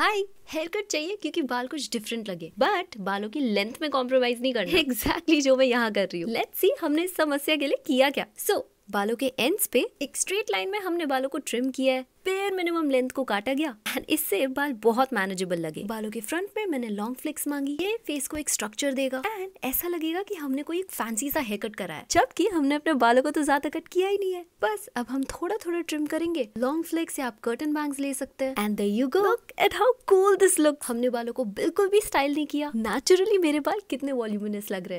high hair cut चाहिए क्योंकि बाल कुछ डिफरेंट लगे बट बालों की लेंथ में कॉम्प्रोमाइज नहीं करना एग्जैक्टली exactly जो मैं यहाँ कर रही हूँ लेट्स सी हमने इस समस्या के लिए किया क्या सो so, बालों के एंड्स पे एक स्ट्रेट लाइन में हमने बालों को ट्रिम किया है हेयर मिनिमम लेंथ को काटा गया एंड इससे बाल बहुत मैनेजेबल लगे बालों के फ्रंट में मैंने लॉन्ग फ्लिक्स मांगी ये फेस को एक स्ट्रक्चर देगा एंड ऐसा लगेगा कि हमने कोई फैंसी सा हेयर कट करा है जबकि हमने अपने बालों को तो ज्यादा कट किया ही नहीं है बस अब हम थोड़ा थोड़ा ट्रिम करेंगे लॉन्ग फ्लिक्स या आप कर्टन बैंग्स ले सकते हैं and you go look at how cool this look हमने बालों को बिल्कुल भी स्टाइल नहीं किया नेचुरली मेरे बाल कितने वॉल्यूमिनस लग रहे हैं